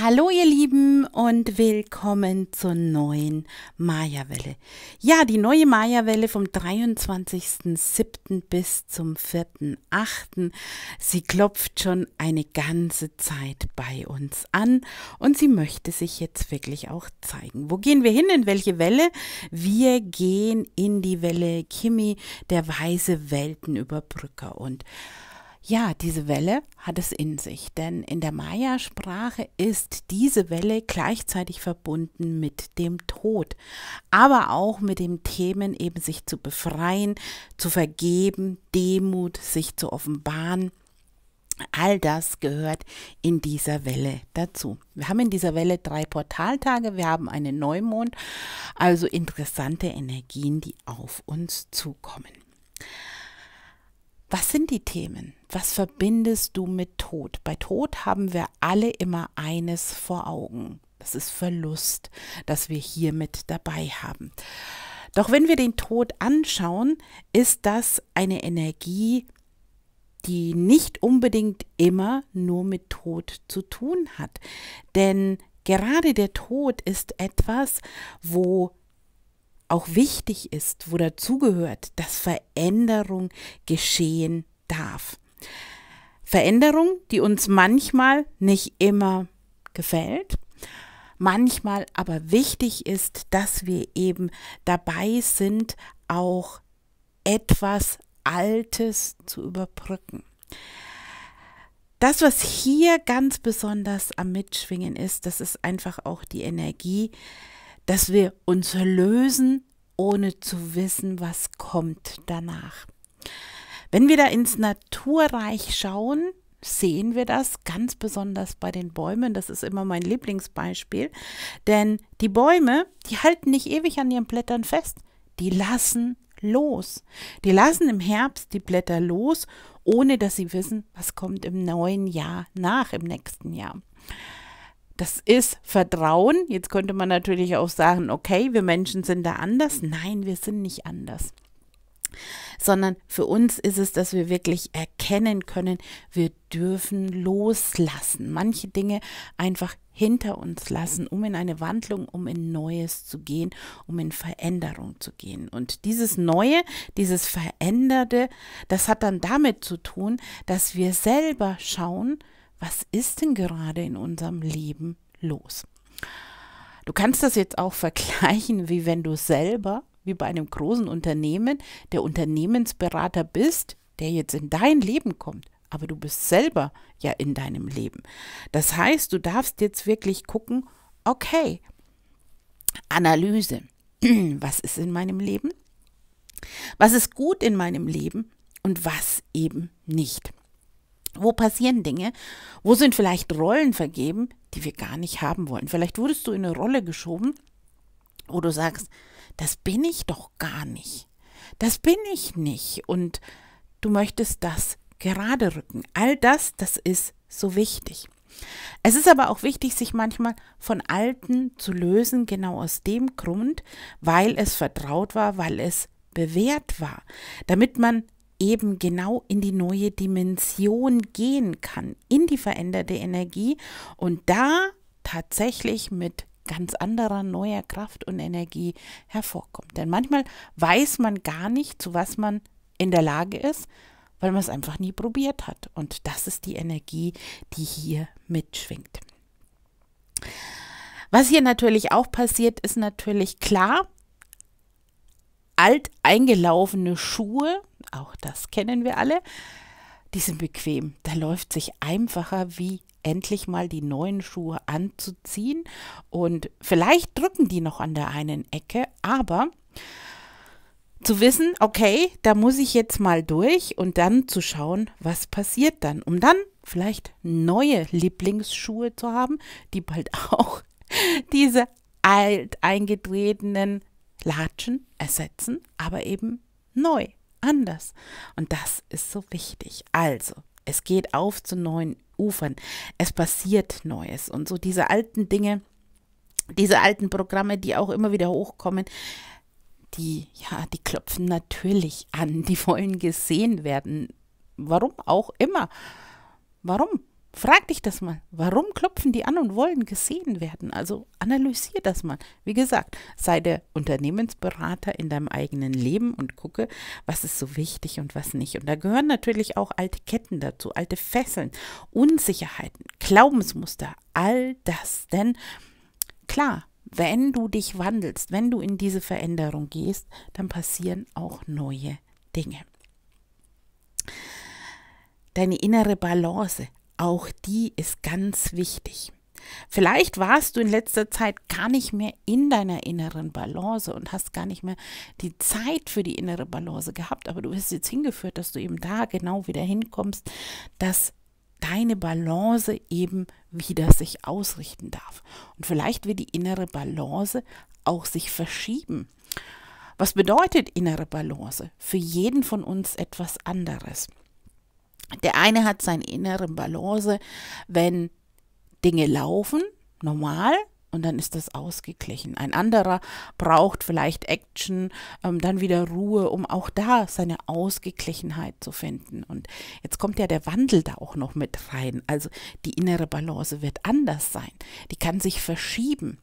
Hallo ihr Lieben und willkommen zur neuen Maya-Welle. Ja, die neue Maya-Welle vom 23.07. bis zum 4.08. Sie klopft schon eine ganze Zeit bei uns an und sie möchte sich jetzt wirklich auch zeigen. Wo gehen wir hin? In welche Welle? Wir gehen in die Welle Kimi, der weise Weltenüberbrücker und ja, diese Welle hat es in sich, denn in der Maya-Sprache ist diese Welle gleichzeitig verbunden mit dem Tod, aber auch mit den Themen, eben sich zu befreien, zu vergeben, Demut, sich zu offenbaren. All das gehört in dieser Welle dazu. Wir haben in dieser Welle drei Portaltage, wir haben einen Neumond, also interessante Energien, die auf uns zukommen. Was sind die Themen? Was verbindest du mit Tod? Bei Tod haben wir alle immer eines vor Augen. Das ist Verlust, das wir hier mit dabei haben. Doch wenn wir den Tod anschauen, ist das eine Energie, die nicht unbedingt immer nur mit Tod zu tun hat. Denn gerade der Tod ist etwas, wo auch wichtig ist, wo dazugehört, dass Veränderung geschehen darf. Veränderung, die uns manchmal nicht immer gefällt, manchmal aber wichtig ist, dass wir eben dabei sind, auch etwas Altes zu überbrücken. Das, was hier ganz besonders am Mitschwingen ist, das ist einfach auch die Energie, dass wir uns lösen, ohne zu wissen, was kommt danach. Wenn wir da ins Naturreich schauen, sehen wir das ganz besonders bei den Bäumen. Das ist immer mein Lieblingsbeispiel. Denn die Bäume, die halten nicht ewig an ihren Blättern fest. Die lassen los. Die lassen im Herbst die Blätter los, ohne dass sie wissen, was kommt im neuen Jahr nach, im nächsten Jahr. Das ist Vertrauen. Jetzt könnte man natürlich auch sagen, okay, wir Menschen sind da anders. Nein, wir sind nicht anders. Sondern für uns ist es, dass wir wirklich erkennen können, wir dürfen loslassen. Manche Dinge einfach hinter uns lassen, um in eine Wandlung, um in Neues zu gehen, um in Veränderung zu gehen. Und dieses Neue, dieses Veränderte, das hat dann damit zu tun, dass wir selber schauen, was ist denn gerade in unserem Leben los? Du kannst das jetzt auch vergleichen, wie wenn du selber, wie bei einem großen Unternehmen, der Unternehmensberater bist, der jetzt in dein Leben kommt. Aber du bist selber ja in deinem Leben. Das heißt, du darfst jetzt wirklich gucken, okay, Analyse. Was ist in meinem Leben? Was ist gut in meinem Leben und was eben nicht? Wo passieren Dinge? Wo sind vielleicht Rollen vergeben, die wir gar nicht haben wollen? Vielleicht wurdest du in eine Rolle geschoben, wo du sagst, das bin ich doch gar nicht. Das bin ich nicht. Und du möchtest das gerade rücken. All das, das ist so wichtig. Es ist aber auch wichtig, sich manchmal von Alten zu lösen, genau aus dem Grund, weil es vertraut war, weil es bewährt war, damit man eben genau in die neue Dimension gehen kann, in die veränderte Energie und da tatsächlich mit ganz anderer neuer Kraft und Energie hervorkommt. Denn manchmal weiß man gar nicht, zu was man in der Lage ist, weil man es einfach nie probiert hat. Und das ist die Energie, die hier mitschwingt. Was hier natürlich auch passiert, ist natürlich klar, alt eingelaufene Schuhe auch das kennen wir alle. Die sind bequem. Da läuft sich einfacher, wie endlich mal die neuen Schuhe anzuziehen. Und vielleicht drücken die noch an der einen Ecke, aber zu wissen, okay, da muss ich jetzt mal durch und dann zu schauen, was passiert dann, um dann vielleicht neue Lieblingsschuhe zu haben, die bald auch diese alteingetretenen Latschen ersetzen, aber eben neu anders. Und das ist so wichtig. Also, es geht auf zu neuen Ufern. Es passiert Neues. Und so diese alten Dinge, diese alten Programme, die auch immer wieder hochkommen, die, ja, die klopfen natürlich an, die wollen gesehen werden. Warum auch immer. Warum? Frag dich das mal. Warum klopfen die an und wollen gesehen werden? Also analysier das mal. Wie gesagt, sei der Unternehmensberater in deinem eigenen Leben und gucke, was ist so wichtig und was nicht. Und da gehören natürlich auch alte Ketten dazu, alte Fesseln, Unsicherheiten, Glaubensmuster, all das. Denn klar, wenn du dich wandelst, wenn du in diese Veränderung gehst, dann passieren auch neue Dinge deine innere Balance, auch die ist ganz wichtig. Vielleicht warst du in letzter Zeit gar nicht mehr in deiner inneren Balance und hast gar nicht mehr die Zeit für die innere Balance gehabt, aber du wirst jetzt hingeführt, dass du eben da genau wieder hinkommst, dass deine Balance eben wieder sich ausrichten darf. Und vielleicht wird die innere Balance auch sich verschieben. Was bedeutet innere Balance? Für jeden von uns etwas anderes. Der eine hat seine inneren Balance, wenn Dinge laufen, normal, und dann ist das ausgeglichen. Ein anderer braucht vielleicht Action, ähm, dann wieder Ruhe, um auch da seine Ausgeglichenheit zu finden. Und jetzt kommt ja der Wandel da auch noch mit rein. Also die innere Balance wird anders sein. Die kann sich verschieben.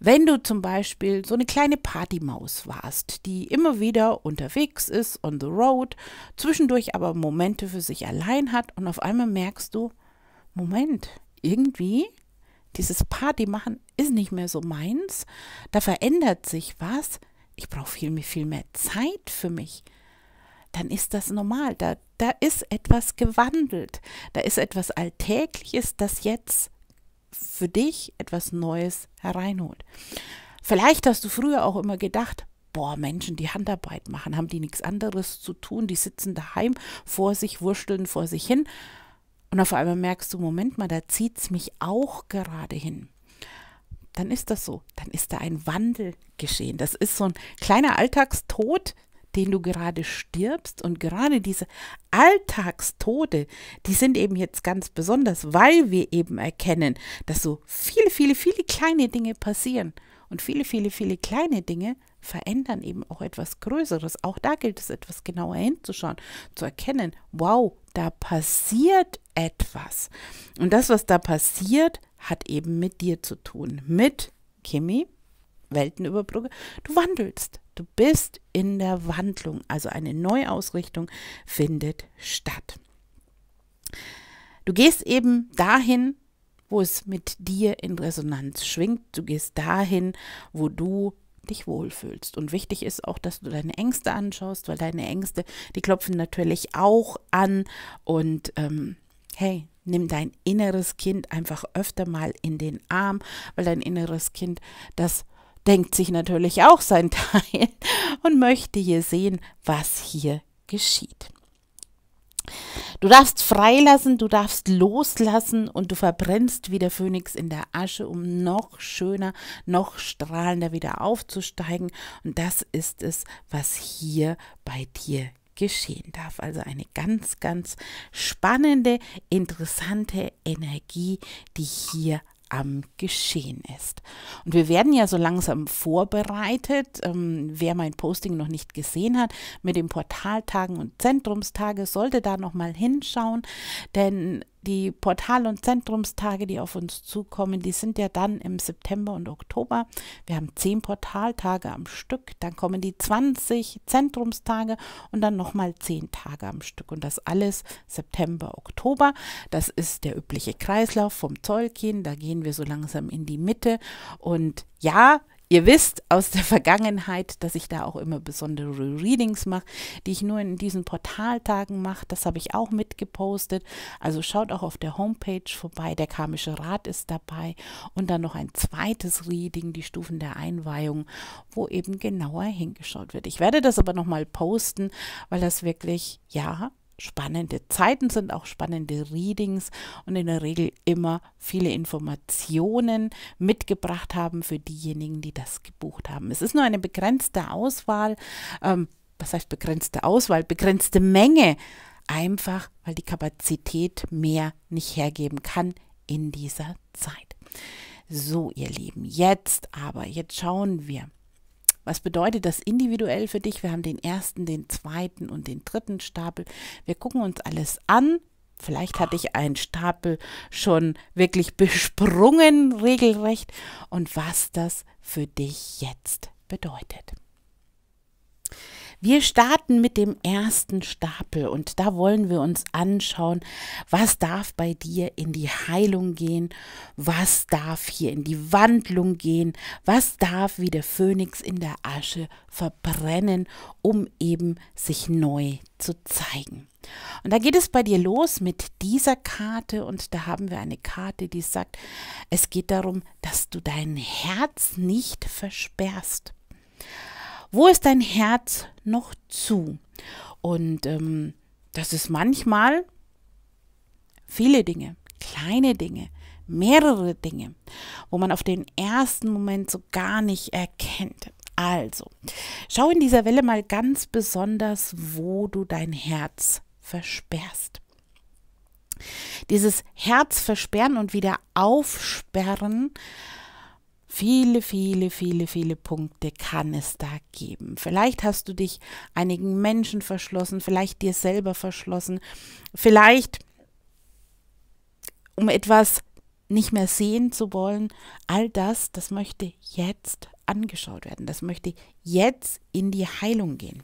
Wenn du zum Beispiel so eine kleine Partymaus warst, die immer wieder unterwegs ist, on the road, zwischendurch aber Momente für sich allein hat und auf einmal merkst du, Moment, irgendwie dieses Partymachen ist nicht mehr so meins, da verändert sich was, ich brauche viel, viel mehr Zeit für mich, dann ist das normal. Da, da ist etwas gewandelt, da ist etwas Alltägliches, das jetzt für dich etwas Neues hereinholt. Vielleicht hast du früher auch immer gedacht, boah, Menschen, die Handarbeit machen, haben die nichts anderes zu tun, die sitzen daheim vor sich, wursteln vor sich hin. Und auf einmal merkst du, Moment mal, da zieht es mich auch gerade hin. Dann ist das so. Dann ist da ein Wandel geschehen. Das ist so ein kleiner Alltagstod, den du gerade stirbst. Und gerade diese Alltagstode, die sind eben jetzt ganz besonders, weil wir eben erkennen, dass so viele, viele, viele kleine Dinge passieren. Und viele, viele, viele kleine Dinge verändern eben auch etwas Größeres. Auch da gilt es, etwas genauer hinzuschauen, zu erkennen, wow, da passiert etwas. Und das, was da passiert, hat eben mit dir zu tun, mit Kimi, Weltenüberbrücke, du wandelst. Du bist in der Wandlung, also eine Neuausrichtung findet statt. Du gehst eben dahin, wo es mit dir in Resonanz schwingt. Du gehst dahin, wo du dich wohlfühlst. Und wichtig ist auch, dass du deine Ängste anschaust, weil deine Ängste, die klopfen natürlich auch an. Und ähm, hey, nimm dein inneres Kind einfach öfter mal in den Arm, weil dein inneres Kind, das denkt sich natürlich auch sein Teil und möchte hier sehen, was hier geschieht. Du darfst freilassen, du darfst loslassen und du verbrennst wie der Phönix in der Asche, um noch schöner, noch strahlender wieder aufzusteigen. Und das ist es, was hier bei dir geschehen darf. Also eine ganz, ganz spannende, interessante Energie, die hier am Geschehen ist. Und wir werden ja so langsam vorbereitet. Ähm, wer mein Posting noch nicht gesehen hat, mit den Portaltagen und Zentrumstage sollte da nochmal hinschauen, denn die Portal- und Zentrumstage, die auf uns zukommen, die sind ja dann im September und Oktober. Wir haben zehn Portaltage am Stück, dann kommen die 20 Zentrumstage und dann nochmal zehn Tage am Stück. Und das alles September, Oktober. Das ist der übliche Kreislauf vom Zollkin. Da gehen wir so langsam in die Mitte. Und ja, Ihr wisst aus der Vergangenheit, dass ich da auch immer besondere Readings mache, die ich nur in diesen Portaltagen mache. Das habe ich auch mitgepostet. Also schaut auch auf der Homepage vorbei. Der Karmische Rat ist dabei. Und dann noch ein zweites Reading, die Stufen der Einweihung, wo eben genauer hingeschaut wird. Ich werde das aber nochmal posten, weil das wirklich, ja, spannende Zeiten sind, auch spannende Readings und in der Regel immer viele Informationen mitgebracht haben für diejenigen, die das gebucht haben. Es ist nur eine begrenzte Auswahl, ähm, was heißt begrenzte Auswahl, begrenzte Menge, einfach weil die Kapazität mehr nicht hergeben kann in dieser Zeit. So, ihr Lieben, jetzt aber, jetzt schauen wir was bedeutet das individuell für dich? Wir haben den ersten, den zweiten und den dritten Stapel. Wir gucken uns alles an. Vielleicht hatte ich einen Stapel schon wirklich besprungen, regelrecht. Und was das für dich jetzt bedeutet. Wir starten mit dem ersten Stapel und da wollen wir uns anschauen, was darf bei dir in die Heilung gehen, was darf hier in die Wandlung gehen, was darf wie der Phönix in der Asche verbrennen, um eben sich neu zu zeigen. Und da geht es bei dir los mit dieser Karte und da haben wir eine Karte, die sagt, es geht darum, dass du dein Herz nicht versperrst. Wo ist dein Herz noch zu? Und ähm, das ist manchmal viele Dinge, kleine Dinge, mehrere Dinge, wo man auf den ersten Moment so gar nicht erkennt. Also, schau in dieser Welle mal ganz besonders, wo du dein Herz versperrst. Dieses Herz versperren und wieder aufsperren Viele, viele, viele, viele Punkte kann es da geben. Vielleicht hast du dich einigen Menschen verschlossen, vielleicht dir selber verschlossen, vielleicht um etwas nicht mehr sehen zu wollen. All das, das möchte jetzt angeschaut werden. Das möchte jetzt in die Heilung gehen.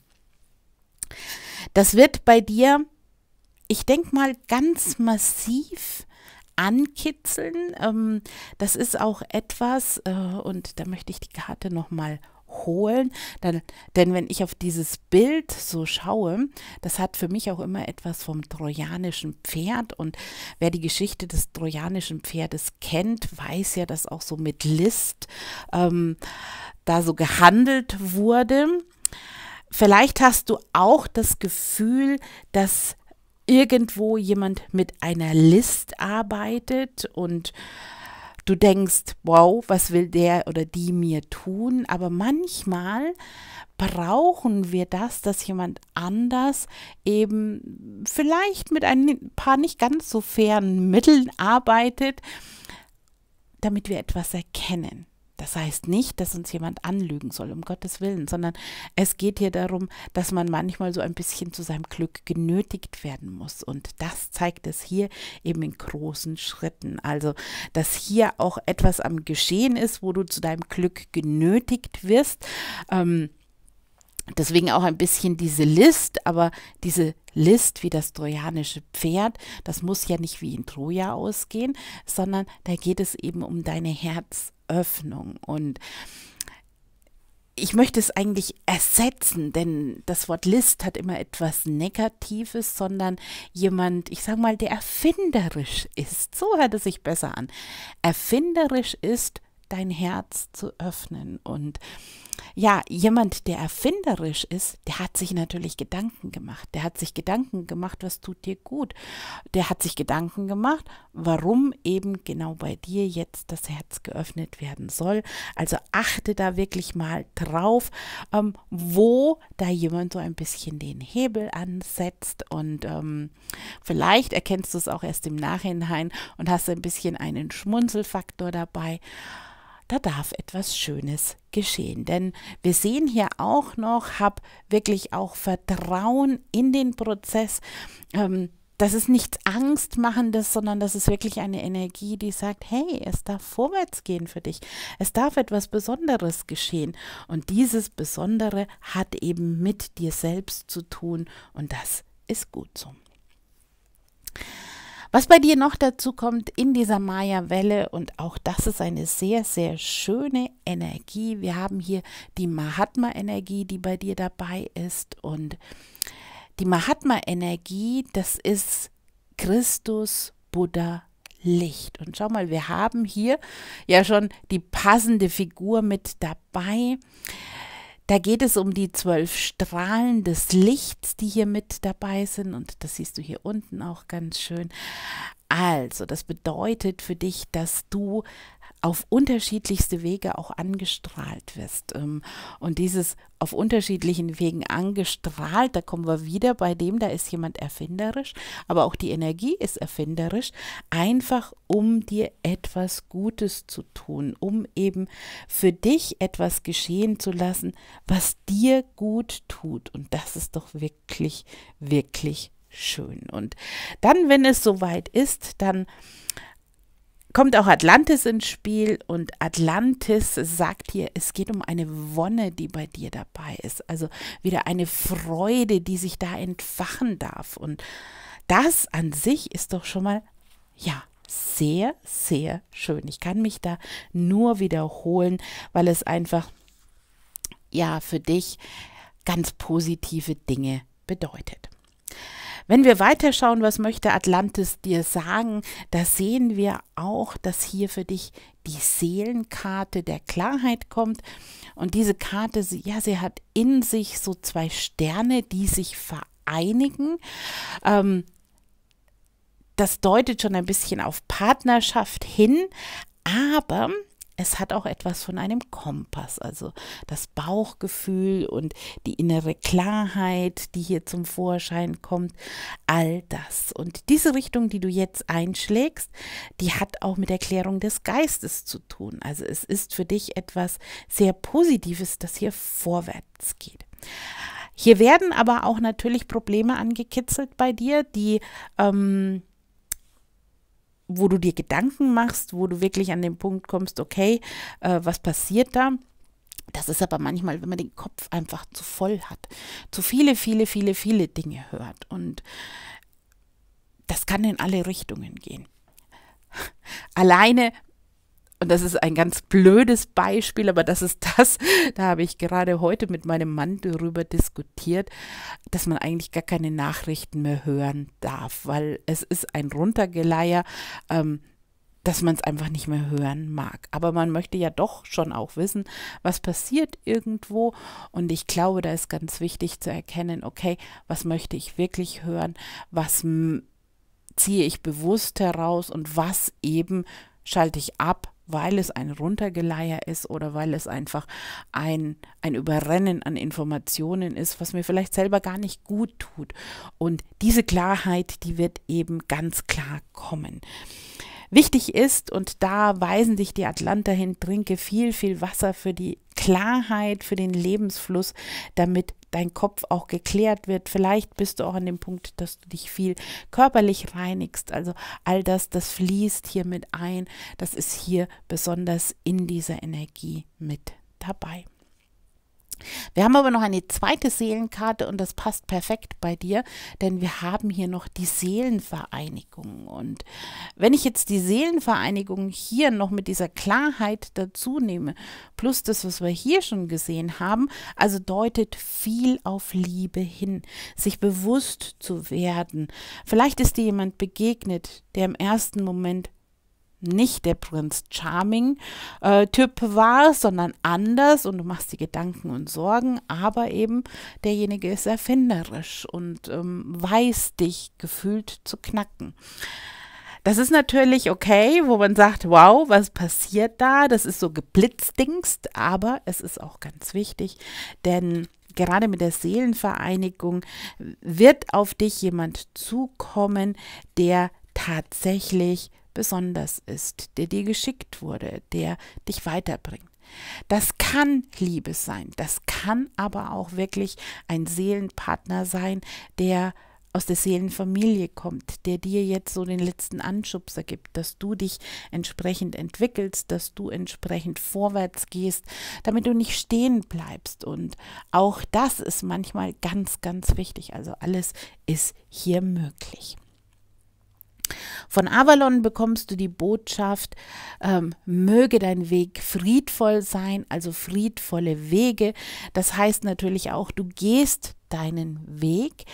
Das wird bei dir, ich denke mal, ganz massiv ankitzeln. Ähm, das ist auch etwas, äh, und da möchte ich die Karte nochmal holen. Dann, denn wenn ich auf dieses Bild so schaue, das hat für mich auch immer etwas vom trojanischen Pferd. Und wer die Geschichte des trojanischen Pferdes kennt, weiß ja, dass auch so mit List ähm, da so gehandelt wurde. Vielleicht hast du auch das Gefühl, dass irgendwo jemand mit einer List arbeitet und du denkst, wow, was will der oder die mir tun? Aber manchmal brauchen wir das, dass jemand anders eben vielleicht mit ein paar nicht ganz so fairen Mitteln arbeitet, damit wir etwas erkennen. Das heißt nicht, dass uns jemand anlügen soll, um Gottes Willen, sondern es geht hier darum, dass man manchmal so ein bisschen zu seinem Glück genötigt werden muss. Und das zeigt es hier eben in großen Schritten. Also, dass hier auch etwas am Geschehen ist, wo du zu deinem Glück genötigt wirst. Ähm, Deswegen auch ein bisschen diese List, aber diese List wie das trojanische Pferd, das muss ja nicht wie in Troja ausgehen, sondern da geht es eben um deine Herz, Öffnung. Und ich möchte es eigentlich ersetzen, denn das Wort List hat immer etwas Negatives, sondern jemand, ich sage mal, der erfinderisch ist. So hört es sich besser an. Erfinderisch ist, dein Herz zu öffnen und ja, jemand, der erfinderisch ist, der hat sich natürlich Gedanken gemacht. Der hat sich Gedanken gemacht, was tut dir gut. Der hat sich Gedanken gemacht, warum eben genau bei dir jetzt das Herz geöffnet werden soll. Also achte da wirklich mal drauf, ähm, wo da jemand so ein bisschen den Hebel ansetzt. Und ähm, vielleicht erkennst du es auch erst im Nachhinein und hast ein bisschen einen Schmunzelfaktor dabei da darf etwas Schönes geschehen. Denn wir sehen hier auch noch, hab wirklich auch Vertrauen in den Prozess. Ähm, das ist nichts Angstmachendes, sondern das ist wirklich eine Energie, die sagt, hey, es darf vorwärts gehen für dich. Es darf etwas Besonderes geschehen. Und dieses Besondere hat eben mit dir selbst zu tun. Und das ist gut so. Was bei dir noch dazu kommt in dieser Maya-Welle, und auch das ist eine sehr, sehr schöne Energie. Wir haben hier die Mahatma-Energie, die bei dir dabei ist. Und die Mahatma-Energie, das ist Christus, Buddha, Licht. Und schau mal, wir haben hier ja schon die passende Figur mit dabei. Da geht es um die zwölf Strahlen des Lichts, die hier mit dabei sind. Und das siehst du hier unten auch ganz schön. Also, das bedeutet für dich, dass du auf unterschiedlichste Wege auch angestrahlt wirst. Ähm, und dieses auf unterschiedlichen Wegen angestrahlt, da kommen wir wieder bei dem, da ist jemand erfinderisch, aber auch die Energie ist erfinderisch, einfach um dir etwas Gutes zu tun, um eben für dich etwas geschehen zu lassen, was dir gut tut. Und das ist doch wirklich, wirklich schön. Und dann, wenn es soweit ist, dann kommt auch Atlantis ins Spiel und Atlantis sagt hier, es geht um eine Wonne, die bei dir dabei ist. Also wieder eine Freude, die sich da entfachen darf. Und das an sich ist doch schon mal, ja, sehr, sehr schön. Ich kann mich da nur wiederholen, weil es einfach, ja, für dich ganz positive Dinge bedeutet. Wenn wir weiterschauen, was möchte Atlantis dir sagen, da sehen wir auch, dass hier für dich die Seelenkarte der Klarheit kommt. Und diese Karte, sie, ja, sie hat in sich so zwei Sterne, die sich vereinigen. Ähm, das deutet schon ein bisschen auf Partnerschaft hin, aber es hat auch etwas von einem Kompass, also das Bauchgefühl und die innere Klarheit, die hier zum Vorschein kommt, all das. Und diese Richtung, die du jetzt einschlägst, die hat auch mit der Klärung des Geistes zu tun. Also es ist für dich etwas sehr Positives, das hier vorwärts geht. Hier werden aber auch natürlich Probleme angekitzelt bei dir, die ähm, wo du dir Gedanken machst, wo du wirklich an den Punkt kommst, okay, äh, was passiert da? Das ist aber manchmal, wenn man den Kopf einfach zu voll hat, zu viele, viele, viele, viele Dinge hört. Und das kann in alle Richtungen gehen. Alleine und das ist ein ganz blödes Beispiel, aber das ist das, da habe ich gerade heute mit meinem Mann darüber diskutiert, dass man eigentlich gar keine Nachrichten mehr hören darf, weil es ist ein Runtergeleier. Ähm, dass man es einfach nicht mehr hören mag. Aber man möchte ja doch schon auch wissen, was passiert irgendwo. Und ich glaube, da ist ganz wichtig zu erkennen, okay, was möchte ich wirklich hören, was ziehe ich bewusst heraus und was eben schalte ich ab, weil es ein Runtergeleier ist oder weil es einfach ein, ein Überrennen an Informationen ist, was mir vielleicht selber gar nicht gut tut. Und diese Klarheit, die wird eben ganz klar kommen. Wichtig ist, und da weisen sich die Atlanta hin, trinke viel, viel Wasser für die Klarheit, für den Lebensfluss, damit dein Kopf auch geklärt wird. Vielleicht bist du auch an dem Punkt, dass du dich viel körperlich reinigst. Also all das, das fließt hier mit ein. Das ist hier besonders in dieser Energie mit dabei. Wir haben aber noch eine zweite Seelenkarte und das passt perfekt bei dir, denn wir haben hier noch die Seelenvereinigung. Und wenn ich jetzt die Seelenvereinigung hier noch mit dieser Klarheit dazu nehme, plus das, was wir hier schon gesehen haben, also deutet viel auf Liebe hin, sich bewusst zu werden. Vielleicht ist dir jemand begegnet, der im ersten Moment nicht der Prinz Charming-Typ äh, war, sondern anders und du machst dir Gedanken und Sorgen, aber eben derjenige ist erfinderisch und ähm, weiß dich gefühlt zu knacken. Das ist natürlich okay, wo man sagt, wow, was passiert da? Das ist so geblitzdingst, aber es ist auch ganz wichtig, denn gerade mit der Seelenvereinigung wird auf dich jemand zukommen, der tatsächlich besonders ist, der dir geschickt wurde, der dich weiterbringt. Das kann Liebe sein, das kann aber auch wirklich ein Seelenpartner sein, der aus der Seelenfamilie kommt, der dir jetzt so den letzten Anschubser gibt, dass du dich entsprechend entwickelst, dass du entsprechend vorwärts gehst, damit du nicht stehen bleibst. Und auch das ist manchmal ganz, ganz wichtig. Also alles ist hier möglich. Von Avalon bekommst du die Botschaft, ähm, möge dein Weg friedvoll sein, also friedvolle Wege. Das heißt natürlich auch, du gehst deinen Weg.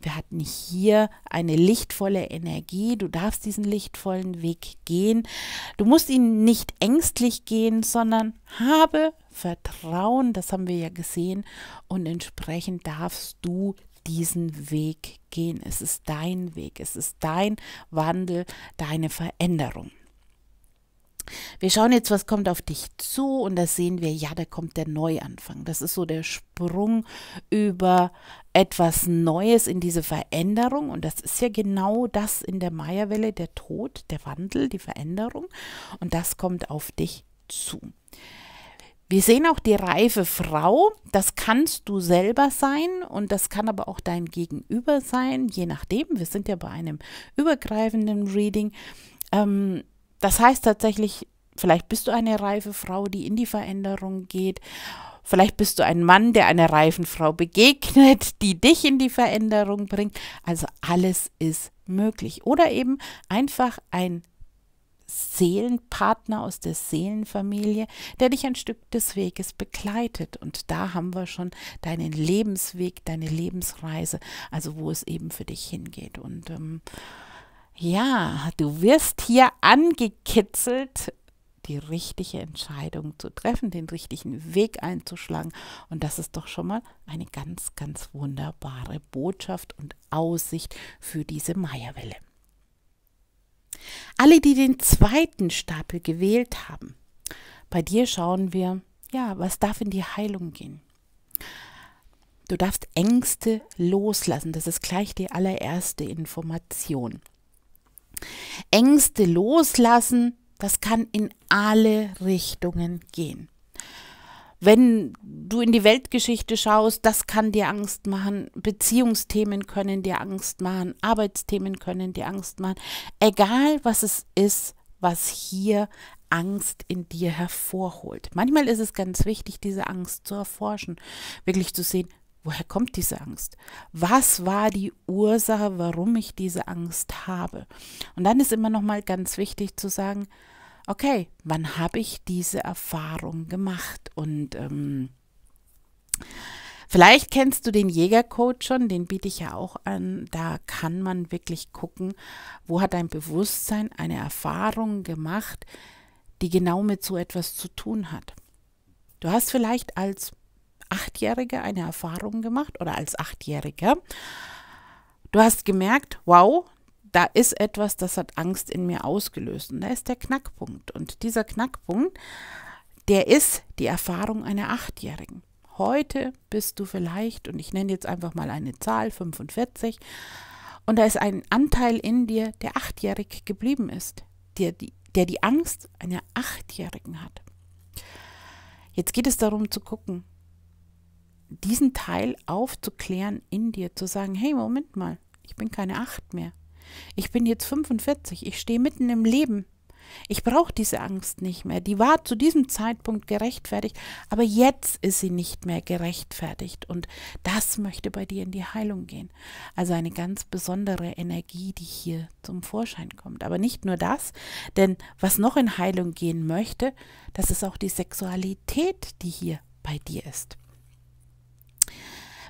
Wir hatten hier eine lichtvolle Energie. Du darfst diesen lichtvollen Weg gehen. Du musst ihn nicht ängstlich gehen, sondern habe Vertrauen. Das haben wir ja gesehen. Und entsprechend darfst du diesen Weg gehen. Es ist dein Weg, es ist dein Wandel, deine Veränderung. Wir schauen jetzt, was kommt auf dich zu und da sehen wir, ja, da kommt der Neuanfang. Das ist so der Sprung über etwas Neues in diese Veränderung und das ist ja genau das in der Meierwelle, der Tod, der Wandel, die Veränderung und das kommt auf dich zu. Wir sehen auch die reife Frau. Das kannst du selber sein und das kann aber auch dein Gegenüber sein, je nachdem. Wir sind ja bei einem übergreifenden Reading. Ähm, das heißt tatsächlich, vielleicht bist du eine reife Frau, die in die Veränderung geht. Vielleicht bist du ein Mann, der einer reifen Frau begegnet, die dich in die Veränderung bringt. Also alles ist möglich. Oder eben einfach ein Seelenpartner, aus der Seelenfamilie, der dich ein Stück des Weges begleitet. Und da haben wir schon deinen Lebensweg, deine Lebensreise, also wo es eben für dich hingeht. Und ähm, ja, du wirst hier angekitzelt die richtige Entscheidung zu treffen, den richtigen Weg einzuschlagen. Und das ist doch schon mal eine ganz, ganz wunderbare Botschaft und Aussicht für diese Meierwelle. Alle, die den zweiten Stapel gewählt haben, bei dir schauen wir, ja, was darf in die Heilung gehen? Du darfst Ängste loslassen. Das ist gleich die allererste Information. Ängste loslassen, das kann in alle Richtungen gehen wenn du in die Weltgeschichte schaust, das kann dir Angst machen, Beziehungsthemen können dir Angst machen, Arbeitsthemen können dir Angst machen, egal was es ist, was hier Angst in dir hervorholt. Manchmal ist es ganz wichtig, diese Angst zu erforschen, wirklich zu sehen, woher kommt diese Angst? Was war die Ursache, warum ich diese Angst habe? Und dann ist immer noch mal ganz wichtig zu sagen, okay, wann habe ich diese Erfahrung gemacht? Und ähm, vielleicht kennst du den Jägercode schon, den biete ich ja auch an. Da kann man wirklich gucken, wo hat dein Bewusstsein eine Erfahrung gemacht, die genau mit so etwas zu tun hat. Du hast vielleicht als Achtjährige eine Erfahrung gemacht oder als Achtjähriger. Du hast gemerkt, wow, da ist etwas, das hat Angst in mir ausgelöst. Und da ist der Knackpunkt. Und dieser Knackpunkt, der ist die Erfahrung einer Achtjährigen. Heute bist du vielleicht, und ich nenne jetzt einfach mal eine Zahl, 45, und da ist ein Anteil in dir, der achtjährig geblieben ist, der die, der die Angst einer Achtjährigen hat. Jetzt geht es darum zu gucken, diesen Teil aufzuklären in dir, zu sagen, hey, Moment mal, ich bin keine Acht mehr, ich bin jetzt 45, ich stehe mitten im Leben. Ich brauche diese Angst nicht mehr. Die war zu diesem Zeitpunkt gerechtfertigt, aber jetzt ist sie nicht mehr gerechtfertigt. Und das möchte bei dir in die Heilung gehen. Also eine ganz besondere Energie, die hier zum Vorschein kommt. Aber nicht nur das, denn was noch in Heilung gehen möchte, das ist auch die Sexualität, die hier bei dir ist.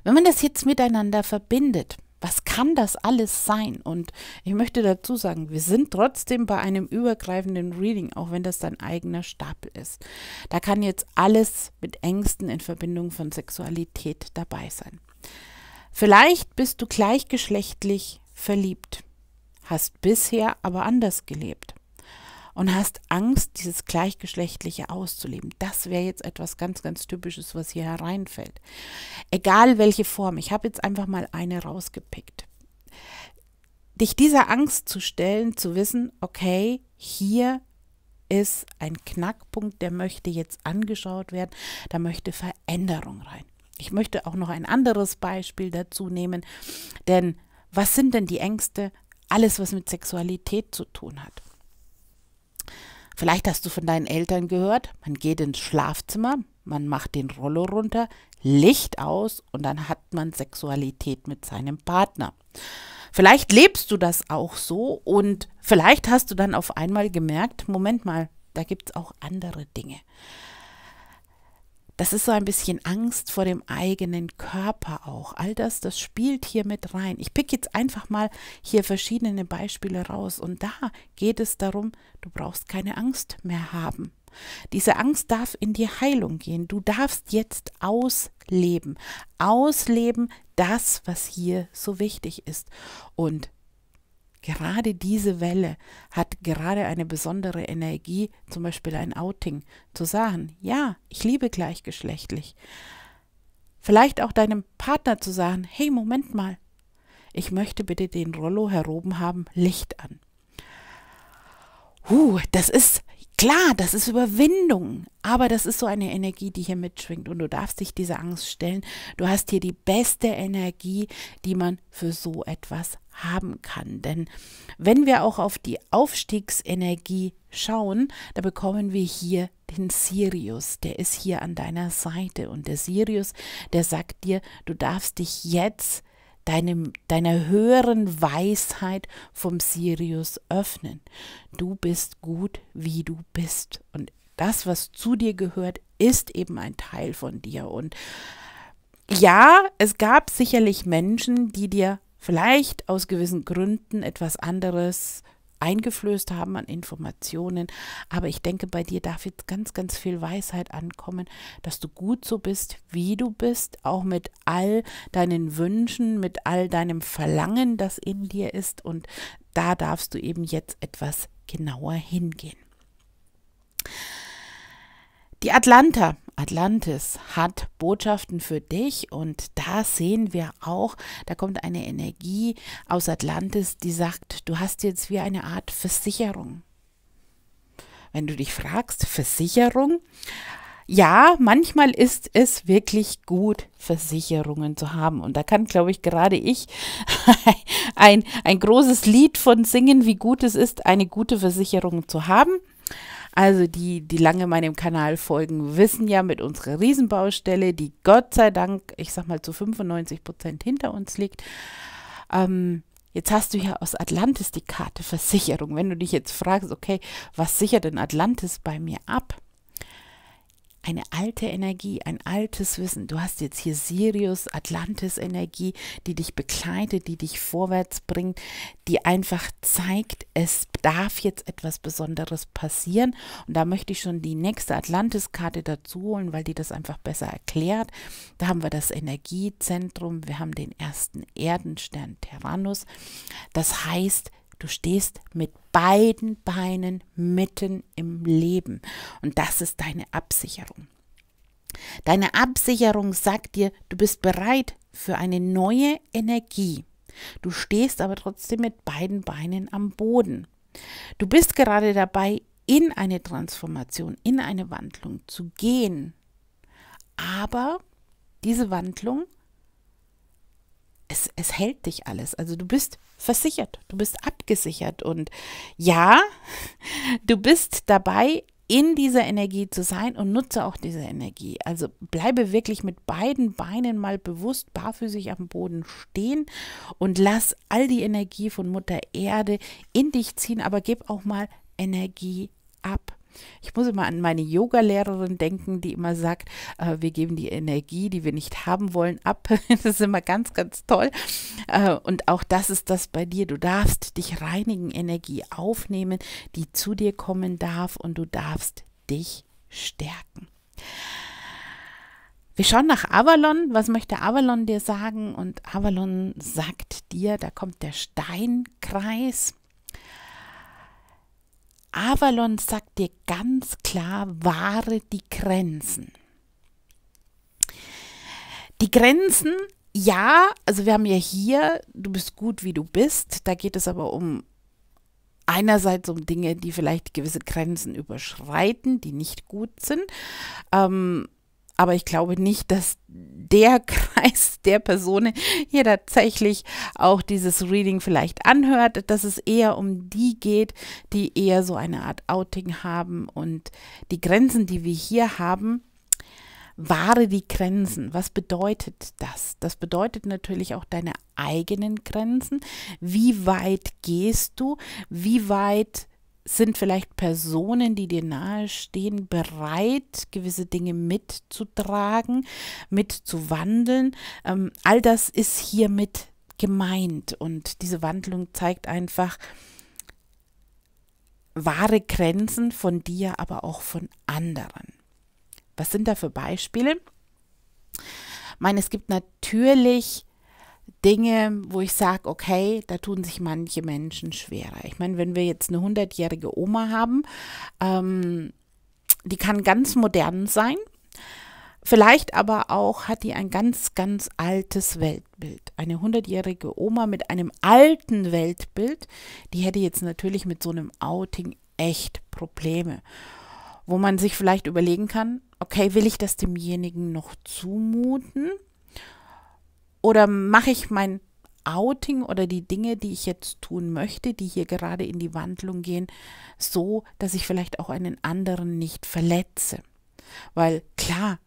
Wenn man das jetzt miteinander verbindet, was kann das alles sein? Und ich möchte dazu sagen, wir sind trotzdem bei einem übergreifenden Reading, auch wenn das dein eigener Stapel ist. Da kann jetzt alles mit Ängsten in Verbindung von Sexualität dabei sein. Vielleicht bist du gleichgeschlechtlich verliebt, hast bisher aber anders gelebt und hast Angst, dieses Gleichgeschlechtliche auszuleben. Das wäre jetzt etwas ganz, ganz Typisches, was hier hereinfällt. Egal welche Form. Ich habe jetzt einfach mal eine rausgepickt. Dich dieser Angst zu stellen, zu wissen, okay, hier ist ein Knackpunkt, der möchte jetzt angeschaut werden, da möchte Veränderung rein. Ich möchte auch noch ein anderes Beispiel dazu nehmen, denn was sind denn die Ängste? Alles, was mit Sexualität zu tun hat. Vielleicht hast du von deinen Eltern gehört, man geht ins Schlafzimmer, man macht den Rollo runter, Licht aus und dann hat man Sexualität mit seinem Partner. Vielleicht lebst du das auch so und vielleicht hast du dann auf einmal gemerkt, Moment mal, da gibt es auch andere Dinge. Das ist so ein bisschen Angst vor dem eigenen Körper auch. All das, das spielt hier mit rein. Ich pick jetzt einfach mal hier verschiedene Beispiele raus. Und da geht es darum, du brauchst keine Angst mehr haben. Diese Angst darf in die Heilung gehen. Du darfst jetzt ausleben. Ausleben das, was hier so wichtig ist. Und Gerade diese Welle hat gerade eine besondere Energie, zum Beispiel ein Outing, zu sagen, ja, ich liebe gleichgeschlechtlich. Vielleicht auch deinem Partner zu sagen, hey, Moment mal, ich möchte bitte den Rollo heroben haben, Licht an huh, das ist klar, das ist Überwindung, aber das ist so eine Energie, die hier mitschwingt und du darfst dich dieser Angst stellen. Du hast hier die beste Energie, die man für so etwas haben kann. Denn wenn wir auch auf die Aufstiegsenergie schauen, da bekommen wir hier den Sirius, der ist hier an deiner Seite und der Sirius, der sagt dir, du darfst dich jetzt deinem, deiner höheren Weisheit vom Sirius öffnen. Du bist gut, wie du bist. Und das, was zu dir gehört, ist eben ein Teil von dir. Und ja, es gab sicherlich Menschen, die dir vielleicht aus gewissen Gründen etwas anderes eingeflößt haben an Informationen. Aber ich denke, bei dir darf jetzt ganz, ganz viel Weisheit ankommen, dass du gut so bist, wie du bist, auch mit all deinen Wünschen, mit all deinem Verlangen, das in dir ist. Und da darfst du eben jetzt etwas genauer hingehen. Die Atlanta, Atlantis hat Botschaften für dich und da sehen wir auch, da kommt eine Energie aus Atlantis, die sagt, du hast jetzt wie eine Art Versicherung. Wenn du dich fragst, Versicherung? Ja, manchmal ist es wirklich gut, Versicherungen zu haben. Und da kann, glaube ich, gerade ich ein, ein großes Lied von singen, wie gut es ist, eine gute Versicherung zu haben. Also die, die lange meinem Kanal folgen, wissen ja mit unserer Riesenbaustelle, die Gott sei Dank, ich sag mal zu 95 Prozent hinter uns liegt, ähm, Jetzt hast du ja aus Atlantis die Karte Versicherung. Wenn du dich jetzt fragst, okay, was sichert denn Atlantis bei mir ab? eine alte Energie, ein altes Wissen. Du hast jetzt hier Sirius, Atlantis-Energie, die dich begleitet, die dich vorwärts bringt, die einfach zeigt, es darf jetzt etwas Besonderes passieren. Und da möchte ich schon die nächste Atlantis-Karte dazu holen, weil die das einfach besser erklärt. Da haben wir das Energiezentrum, wir haben den ersten Erdenstern Terranus. Das heißt, Du stehst mit beiden Beinen mitten im Leben und das ist deine Absicherung. Deine Absicherung sagt dir, du bist bereit für eine neue Energie. Du stehst aber trotzdem mit beiden Beinen am Boden. Du bist gerade dabei, in eine Transformation, in eine Wandlung zu gehen. Aber diese Wandlung es, es hält dich alles. Also du bist versichert, du bist abgesichert und ja, du bist dabei, in dieser Energie zu sein und nutze auch diese Energie. Also bleibe wirklich mit beiden Beinen mal bewusst barfüßig am Boden stehen und lass all die Energie von Mutter Erde in dich ziehen, aber gib auch mal Energie ab. Ich muss immer an meine Yoga-Lehrerin denken, die immer sagt, äh, wir geben die Energie, die wir nicht haben wollen, ab. das ist immer ganz, ganz toll. Äh, und auch das ist das bei dir. Du darfst dich reinigen, Energie aufnehmen, die zu dir kommen darf und du darfst dich stärken. Wir schauen nach Avalon. Was möchte Avalon dir sagen? Und Avalon sagt dir, da kommt der Steinkreis. Avalon sagt dir ganz klar, wahre die Grenzen. Die Grenzen, ja, also wir haben ja hier, du bist gut, wie du bist, da geht es aber um einerseits um Dinge, die vielleicht gewisse Grenzen überschreiten, die nicht gut sind. Ähm, aber ich glaube nicht, dass der Kreis der Personen hier tatsächlich auch dieses Reading vielleicht anhört, dass es eher um die geht, die eher so eine Art Outing haben und die Grenzen, die wir hier haben, wahre die Grenzen. Was bedeutet das? Das bedeutet natürlich auch deine eigenen Grenzen. Wie weit gehst du? Wie weit sind vielleicht Personen, die dir nahestehen, bereit, gewisse Dinge mitzutragen, mitzuwandeln. Ähm, all das ist hiermit gemeint und diese Wandlung zeigt einfach wahre Grenzen von dir, aber auch von anderen. Was sind da für Beispiele? Ich meine, es gibt natürlich Dinge, wo ich sage, okay, da tun sich manche Menschen schwerer. Ich meine, wenn wir jetzt eine 100-jährige Oma haben, ähm, die kann ganz modern sein, Vielleicht aber auch hat die ein ganz, ganz altes Weltbild. Eine 100-jährige Oma mit einem alten Weltbild, die hätte jetzt natürlich mit so einem Outing echt Probleme, wo man sich vielleicht überlegen kann, okay, will ich das demjenigen noch zumuten? Oder mache ich mein Outing oder die Dinge, die ich jetzt tun möchte, die hier gerade in die Wandlung gehen, so, dass ich vielleicht auch einen anderen nicht verletze. Weil klar,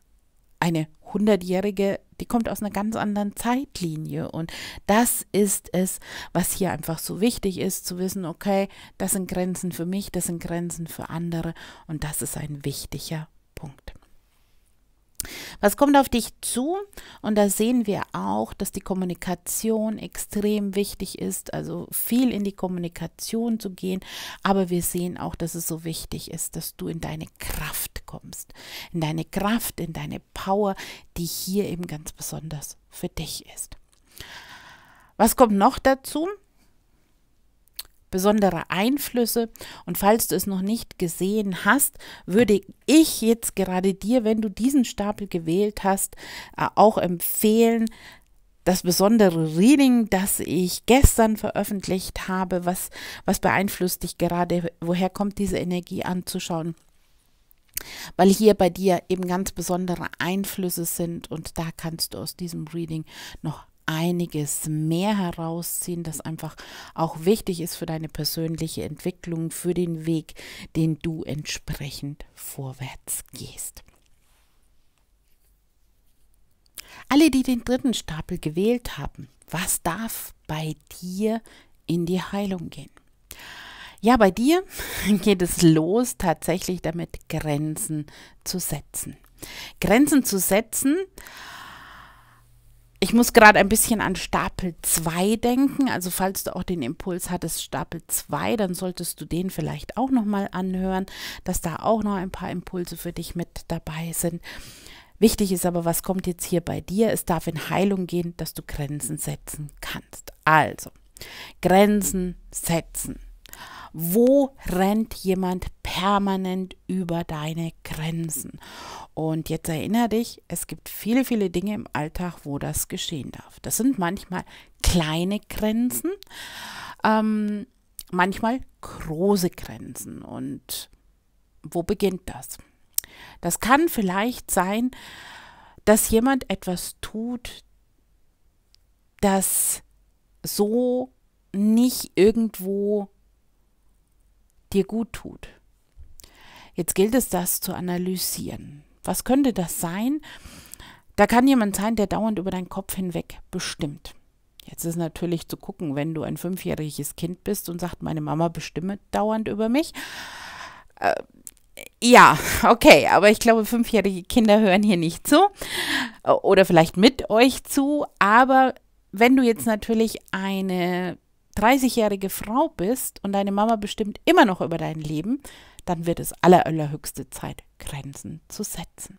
eine 100-jährige, die kommt aus einer ganz anderen Zeitlinie und das ist es, was hier einfach so wichtig ist, zu wissen, okay, das sind Grenzen für mich, das sind Grenzen für andere und das ist ein wichtiger Punkt. Was kommt auf dich zu? Und da sehen wir auch, dass die Kommunikation extrem wichtig ist, also viel in die Kommunikation zu gehen. Aber wir sehen auch, dass es so wichtig ist, dass du in deine Kraft kommst, in deine Kraft, in deine Power, die hier eben ganz besonders für dich ist. Was kommt noch dazu? besondere Einflüsse. Und falls du es noch nicht gesehen hast, würde ich jetzt gerade dir, wenn du diesen Stapel gewählt hast, äh, auch empfehlen, das besondere Reading, das ich gestern veröffentlicht habe, was, was beeinflusst dich gerade, woher kommt diese Energie anzuschauen weil hier bei dir eben ganz besondere Einflüsse sind und da kannst du aus diesem Reading noch einiges mehr herausziehen, das einfach auch wichtig ist für deine persönliche Entwicklung, für den Weg, den du entsprechend vorwärts gehst. Alle, die den dritten Stapel gewählt haben, was darf bei dir in die Heilung gehen? Ja, bei dir geht es los, tatsächlich damit Grenzen zu setzen. Grenzen zu setzen, ich muss gerade ein bisschen an Stapel 2 denken. Also falls du auch den Impuls hattest, Stapel 2, dann solltest du den vielleicht auch nochmal anhören, dass da auch noch ein paar Impulse für dich mit dabei sind. Wichtig ist aber, was kommt jetzt hier bei dir? Es darf in Heilung gehen, dass du Grenzen setzen kannst. Also, Grenzen setzen wo rennt jemand permanent über deine Grenzen? Und jetzt erinnere dich, es gibt viele, viele Dinge im Alltag, wo das geschehen darf. Das sind manchmal kleine Grenzen, ähm, manchmal große Grenzen. Und wo beginnt das? Das kann vielleicht sein, dass jemand etwas tut, das so nicht irgendwo dir gut tut. Jetzt gilt es, das zu analysieren. Was könnte das sein? Da kann jemand sein, der dauernd über deinen Kopf hinweg bestimmt. Jetzt ist natürlich zu gucken, wenn du ein fünfjähriges Kind bist und sagt, meine Mama bestimme dauernd über mich. Äh, ja, okay, aber ich glaube, fünfjährige Kinder hören hier nicht zu äh, oder vielleicht mit euch zu. Aber wenn du jetzt natürlich eine 30-jährige Frau bist und deine Mama bestimmt immer noch über dein Leben, dann wird es allerhöchste Zeit, Grenzen zu setzen.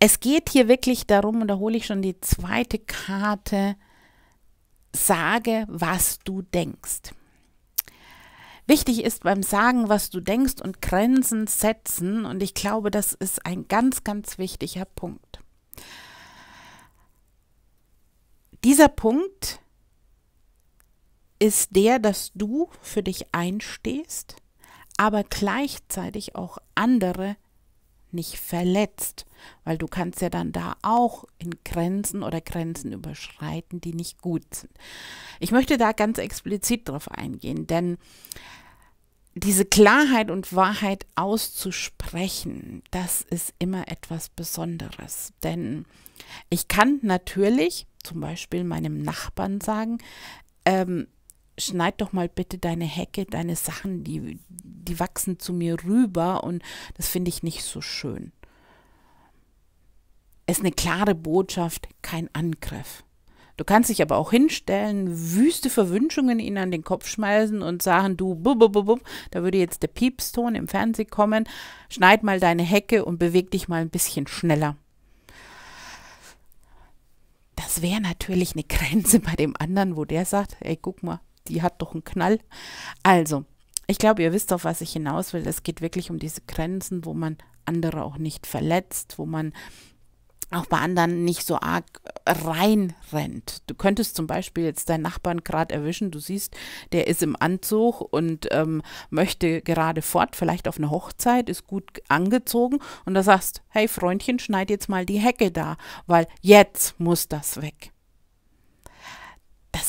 Es geht hier wirklich darum, und da hole ich schon die zweite Karte, sage, was du denkst. Wichtig ist beim Sagen, was du denkst und Grenzen setzen, und ich glaube, das ist ein ganz, ganz wichtiger Punkt. Dieser Punkt ist, ist der, dass du für dich einstehst, aber gleichzeitig auch andere nicht verletzt, weil du kannst ja dann da auch in Grenzen oder Grenzen überschreiten, die nicht gut sind. Ich möchte da ganz explizit drauf eingehen, denn diese Klarheit und Wahrheit auszusprechen, das ist immer etwas Besonderes, denn ich kann natürlich zum Beispiel meinem Nachbarn sagen, ähm, schneid doch mal bitte deine Hecke, deine Sachen, die, die wachsen zu mir rüber und das finde ich nicht so schön. ist eine klare Botschaft, kein Angriff. Du kannst dich aber auch hinstellen, wüste Verwünschungen ihnen an den Kopf schmeißen und sagen, du, bub, bub, bub, da würde jetzt der Piepston im Fernsehen kommen, schneid mal deine Hecke und beweg dich mal ein bisschen schneller. Das wäre natürlich eine Grenze bei dem anderen, wo der sagt, ey, guck mal, die hat doch einen Knall. Also, ich glaube, ihr wisst, auf was ich hinaus will. Es geht wirklich um diese Grenzen, wo man andere auch nicht verletzt, wo man auch bei anderen nicht so arg reinrennt. Du könntest zum Beispiel jetzt deinen Nachbarn gerade erwischen, du siehst, der ist im Anzug und ähm, möchte gerade fort, vielleicht auf eine Hochzeit, ist gut angezogen und da sagst, hey Freundchen, schneid jetzt mal die Hecke da, weil jetzt muss das weg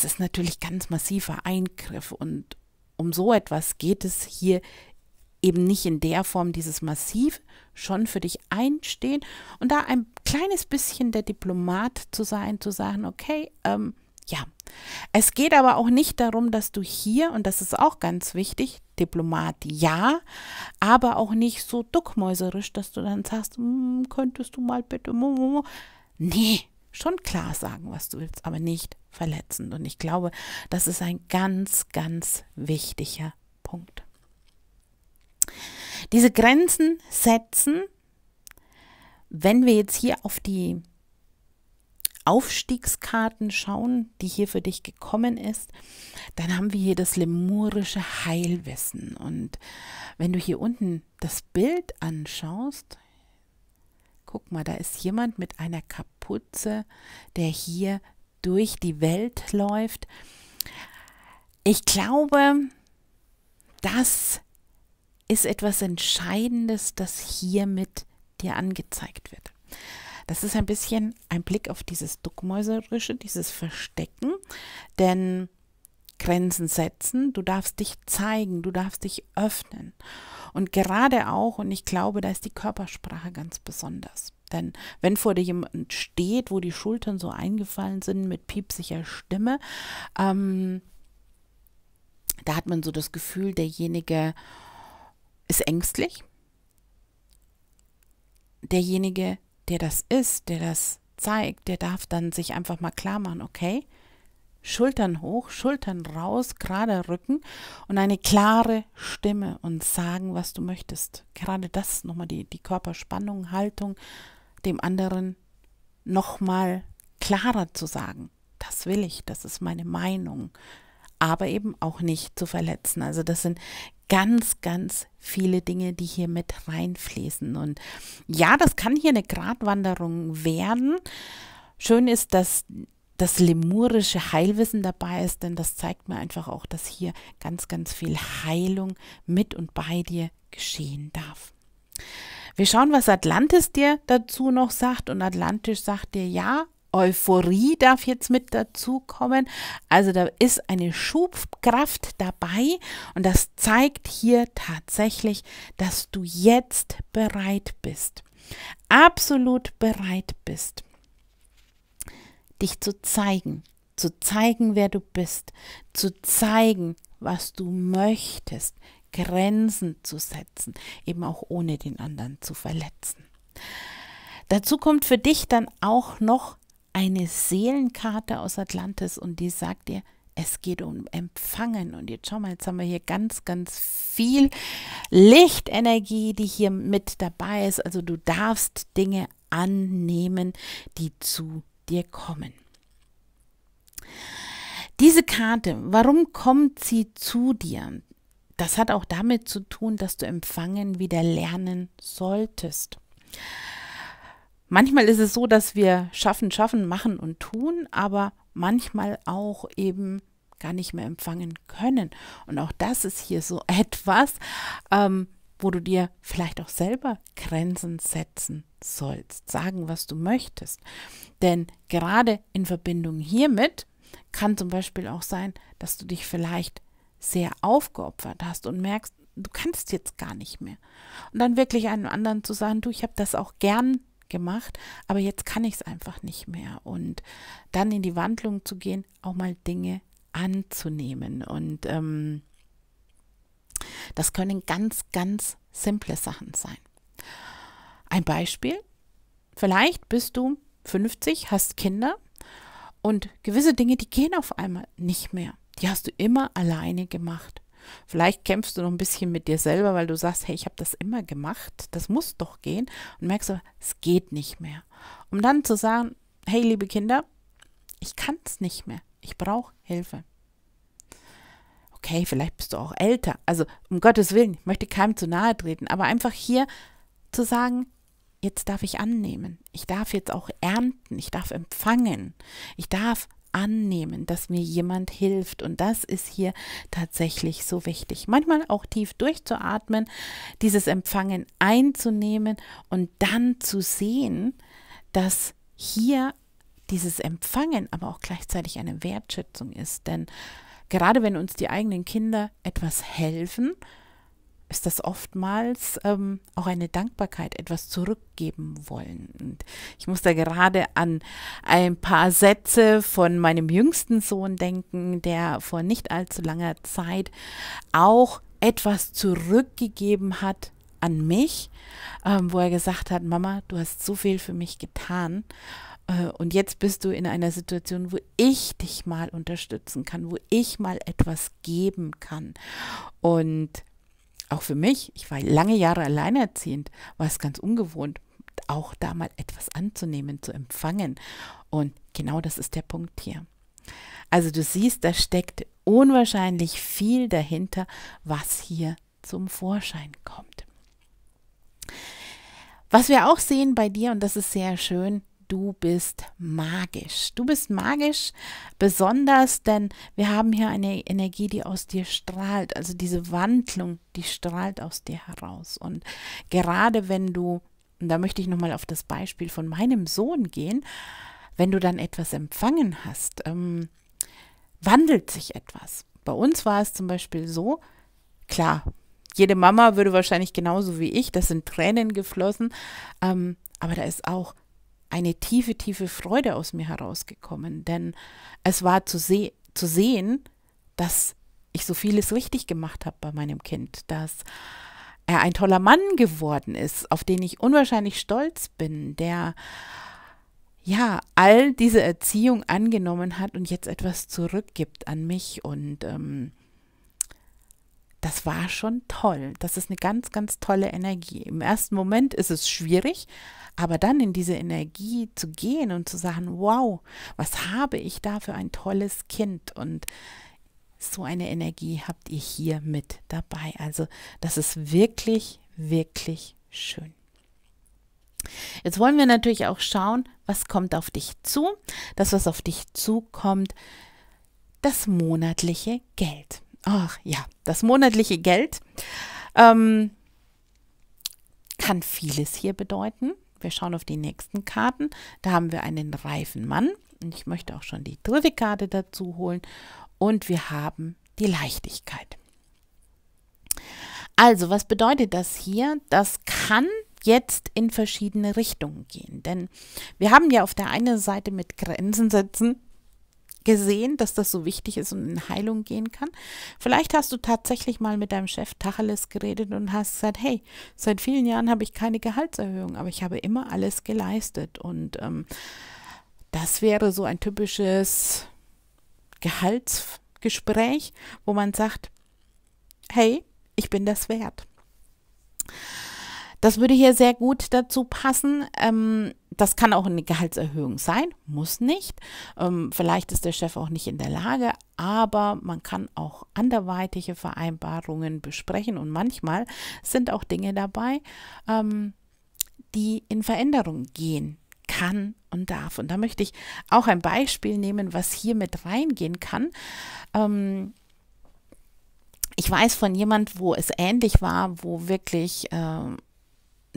das ist natürlich ganz massiver Eingriff und um so etwas geht es hier eben nicht in der Form dieses massiv schon für dich einstehen und da ein kleines bisschen der Diplomat zu sein, zu sagen, okay, ähm, ja, es geht aber auch nicht darum, dass du hier, und das ist auch ganz wichtig, Diplomat ja, aber auch nicht so duckmäuserisch, dass du dann sagst, hm, könntest du mal bitte, nee, schon klar sagen, was du willst, aber nicht verletzend. Und ich glaube, das ist ein ganz, ganz wichtiger Punkt. Diese Grenzen setzen, wenn wir jetzt hier auf die Aufstiegskarten schauen, die hier für dich gekommen ist, dann haben wir hier das lemurische Heilwissen. Und wenn du hier unten das Bild anschaust, guck mal, da ist jemand mit einer Kapuze, der hier durch die Welt läuft. Ich glaube, das ist etwas Entscheidendes, das hiermit dir angezeigt wird. Das ist ein bisschen ein Blick auf dieses Duckmäuserische, dieses Verstecken, denn Grenzen setzen, du darfst dich zeigen, du darfst dich öffnen. Und gerade auch, und ich glaube, da ist die Körpersprache ganz besonders. Denn wenn vor dir jemand steht, wo die Schultern so eingefallen sind mit piepsicher Stimme, ähm, da hat man so das Gefühl, derjenige ist ängstlich. Derjenige, der das ist, der das zeigt, der darf dann sich einfach mal klar machen, okay, Schultern hoch, Schultern raus, gerade Rücken und eine klare Stimme und sagen, was du möchtest. Gerade das nochmal die, die Körperspannung, Haltung, dem anderen nochmal klarer zu sagen, das will ich, das ist meine Meinung, aber eben auch nicht zu verletzen. Also das sind ganz, ganz viele Dinge, die hier mit reinfließen. Und ja, das kann hier eine Gratwanderung werden. Schön ist, dass das lemurische Heilwissen dabei ist, denn das zeigt mir einfach auch, dass hier ganz, ganz viel Heilung mit und bei dir geschehen darf. Wir schauen, was Atlantis dir dazu noch sagt. Und Atlantis sagt dir, ja, Euphorie darf jetzt mit dazukommen. Also da ist eine Schubkraft dabei und das zeigt hier tatsächlich, dass du jetzt bereit bist. Absolut bereit bist, dich zu zeigen, zu zeigen, wer du bist, zu zeigen, was du möchtest. Grenzen zu setzen, eben auch ohne den anderen zu verletzen. Dazu kommt für dich dann auch noch eine Seelenkarte aus Atlantis und die sagt dir, es geht um Empfangen. Und jetzt schau mal, jetzt haben wir hier ganz, ganz viel Lichtenergie, die hier mit dabei ist. Also du darfst Dinge annehmen, die zu dir kommen. Diese Karte, warum kommt sie zu dir? Das hat auch damit zu tun, dass du empfangen wieder lernen solltest. Manchmal ist es so, dass wir schaffen, schaffen, machen und tun, aber manchmal auch eben gar nicht mehr empfangen können. Und auch das ist hier so etwas, ähm, wo du dir vielleicht auch selber Grenzen setzen sollst, sagen, was du möchtest. Denn gerade in Verbindung hiermit kann zum Beispiel auch sein, dass du dich vielleicht sehr aufgeopfert hast und merkst, du kannst jetzt gar nicht mehr. Und dann wirklich einem anderen zu sagen, du, ich habe das auch gern gemacht, aber jetzt kann ich es einfach nicht mehr. Und dann in die Wandlung zu gehen, auch mal Dinge anzunehmen. Und ähm, das können ganz, ganz simple Sachen sein. Ein Beispiel, vielleicht bist du 50, hast Kinder und gewisse Dinge, die gehen auf einmal nicht mehr. Die hast du immer alleine gemacht. Vielleicht kämpfst du noch ein bisschen mit dir selber, weil du sagst, hey, ich habe das immer gemacht, das muss doch gehen. Und merkst du, es geht nicht mehr. Um dann zu sagen, hey, liebe Kinder, ich kann es nicht mehr. Ich brauche Hilfe. Okay, vielleicht bist du auch älter. Also um Gottes Willen, ich möchte keinem zu nahe treten, aber einfach hier zu sagen, jetzt darf ich annehmen. Ich darf jetzt auch ernten. Ich darf empfangen. Ich darf annehmen, dass mir jemand hilft. Und das ist hier tatsächlich so wichtig. Manchmal auch tief durchzuatmen, dieses Empfangen einzunehmen und dann zu sehen, dass hier dieses Empfangen aber auch gleichzeitig eine Wertschätzung ist. Denn gerade wenn uns die eigenen Kinder etwas helfen, ist das oftmals ähm, auch eine Dankbarkeit, etwas zurückgeben wollen. Und ich muss da gerade an ein paar Sätze von meinem jüngsten Sohn denken, der vor nicht allzu langer Zeit auch etwas zurückgegeben hat an mich, ähm, wo er gesagt hat, Mama, du hast so viel für mich getan. Äh, und jetzt bist du in einer Situation, wo ich dich mal unterstützen kann, wo ich mal etwas geben kann. Und auch für mich, ich war lange Jahre alleinerziehend, war es ganz ungewohnt, auch da mal etwas anzunehmen, zu empfangen. Und genau das ist der Punkt hier. Also du siehst, da steckt unwahrscheinlich viel dahinter, was hier zum Vorschein kommt. Was wir auch sehen bei dir, und das ist sehr schön, du bist magisch. Du bist magisch besonders, denn wir haben hier eine Energie, die aus dir strahlt. Also diese Wandlung, die strahlt aus dir heraus. Und gerade wenn du, und da möchte ich nochmal auf das Beispiel von meinem Sohn gehen, wenn du dann etwas empfangen hast, ähm, wandelt sich etwas. Bei uns war es zum Beispiel so, klar, jede Mama würde wahrscheinlich genauso wie ich, das sind Tränen geflossen, ähm, aber da ist auch eine tiefe, tiefe Freude aus mir herausgekommen, denn es war zu, se zu sehen, dass ich so vieles richtig gemacht habe bei meinem Kind, dass er ein toller Mann geworden ist, auf den ich unwahrscheinlich stolz bin, der ja all diese Erziehung angenommen hat und jetzt etwas zurückgibt an mich und ähm, das war schon toll. Das ist eine ganz, ganz tolle Energie. Im ersten Moment ist es schwierig, aber dann in diese Energie zu gehen und zu sagen, wow, was habe ich da für ein tolles Kind und so eine Energie habt ihr hier mit dabei. Also das ist wirklich, wirklich schön. Jetzt wollen wir natürlich auch schauen, was kommt auf dich zu. Das, was auf dich zukommt, das monatliche Geld ach ja, das monatliche Geld ähm, kann vieles hier bedeuten. Wir schauen auf die nächsten Karten. Da haben wir einen reifen Mann. Und ich möchte auch schon die dritte Karte dazu holen. Und wir haben die Leichtigkeit. Also, was bedeutet das hier? Das kann jetzt in verschiedene Richtungen gehen. Denn wir haben ja auf der einen Seite mit Grenzen setzen gesehen, dass das so wichtig ist und in Heilung gehen kann. Vielleicht hast du tatsächlich mal mit deinem Chef Tacheles geredet und hast gesagt, hey, seit vielen Jahren habe ich keine Gehaltserhöhung, aber ich habe immer alles geleistet. Und ähm, das wäre so ein typisches Gehaltsgespräch, wo man sagt, hey, ich bin das wert. Das würde hier sehr gut dazu passen. Ähm, das kann auch eine Gehaltserhöhung sein, muss nicht. Ähm, vielleicht ist der Chef auch nicht in der Lage, aber man kann auch anderweitige Vereinbarungen besprechen und manchmal sind auch Dinge dabei, ähm, die in Veränderung gehen kann und darf. Und da möchte ich auch ein Beispiel nehmen, was hier mit reingehen kann. Ähm, ich weiß von jemand, wo es ähnlich war, wo wirklich äh,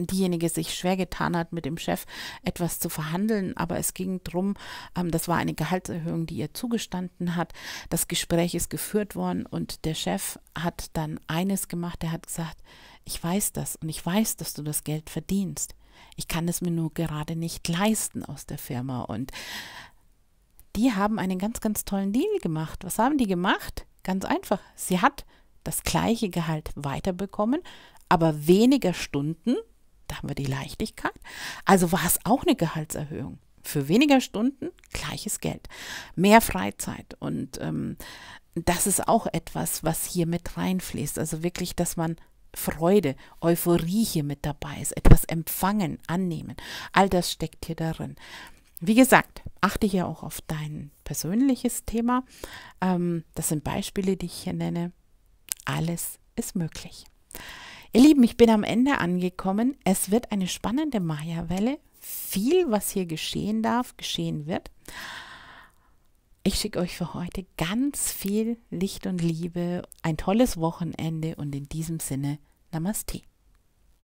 diejenige sich schwer getan hat, mit dem Chef etwas zu verhandeln. Aber es ging darum, ähm, das war eine Gehaltserhöhung, die ihr zugestanden hat. Das Gespräch ist geführt worden und der Chef hat dann eines gemacht. Er hat gesagt, ich weiß das und ich weiß, dass du das Geld verdienst. Ich kann es mir nur gerade nicht leisten aus der Firma. Und die haben einen ganz, ganz tollen Deal gemacht. Was haben die gemacht? Ganz einfach. Sie hat das gleiche Gehalt weiterbekommen, aber weniger Stunden da haben wir die Leichtigkeit. Also war es auch eine Gehaltserhöhung. Für weniger Stunden gleiches Geld, mehr Freizeit. Und ähm, das ist auch etwas, was hier mit reinfließt. Also wirklich, dass man Freude, Euphorie hier mit dabei ist, etwas empfangen, annehmen. All das steckt hier darin. Wie gesagt, achte hier auch auf dein persönliches Thema. Ähm, das sind Beispiele, die ich hier nenne. Alles ist möglich. Ihr Lieben, ich bin am Ende angekommen. Es wird eine spannende Maya-Welle. Viel, was hier geschehen darf, geschehen wird. Ich schicke euch für heute ganz viel Licht und Liebe, ein tolles Wochenende und in diesem Sinne Namaste.